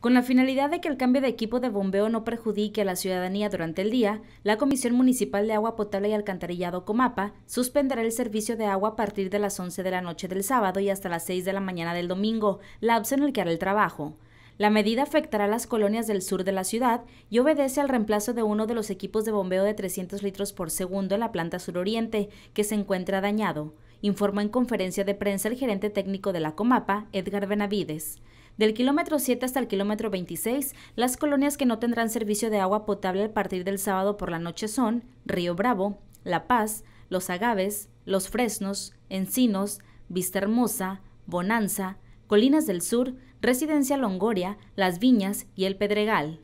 Con la finalidad de que el cambio de equipo de bombeo no perjudique a la ciudadanía durante el día, la Comisión Municipal de Agua Potable y Alcantarillado Comapa suspenderá el servicio de agua a partir de las 11 de la noche del sábado y hasta las 6 de la mañana del domingo, lapso en el que hará el trabajo. La medida afectará a las colonias del sur de la ciudad y obedece al reemplazo de uno de los equipos de bombeo de 300 litros por segundo en la planta suroriente, que se encuentra dañado informó en conferencia de prensa el gerente técnico de la Comapa, Edgar Benavides. Del kilómetro 7 hasta el kilómetro 26, las colonias que no tendrán servicio de agua potable a partir del sábado por la noche son Río Bravo, La Paz, Los Agaves, Los Fresnos, Encinos, Vista Hermosa, Bonanza, Colinas del Sur, Residencia Longoria, Las Viñas y El Pedregal.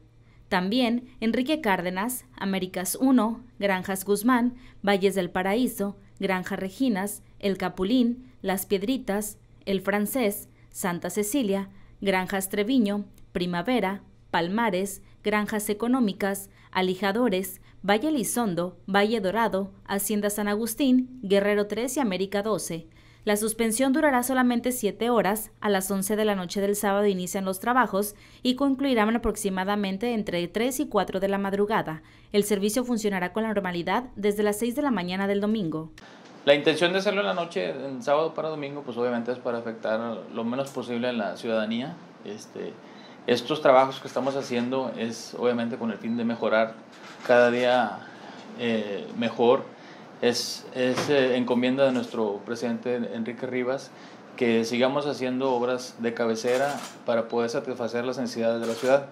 También Enrique Cárdenas, Américas 1, Granjas Guzmán, Valles del Paraíso, Granja Reginas, El Capulín, Las Piedritas, El Francés, Santa Cecilia, Granjas Treviño, Primavera, Palmares, Granjas Económicas, Alijadores, Valle Lizondo, Valle Dorado, Hacienda San Agustín, Guerrero 3 y América 12. La suspensión durará solamente 7 horas, a las 11 de la noche del sábado inician los trabajos y concluirán aproximadamente entre 3 y 4 de la madrugada. El servicio funcionará con la normalidad desde las 6 de la mañana del domingo. La intención de hacerlo en la noche, en sábado para domingo, pues obviamente es para afectar lo menos posible a la ciudadanía. Este, estos trabajos que estamos haciendo es obviamente con el fin de mejorar cada día eh, mejor. Es, eh, encomienda de nuestro presidente Enrique Rivas que sigamos haciendo obras de cabecera para poder satisfacer las necesidades de la ciudad.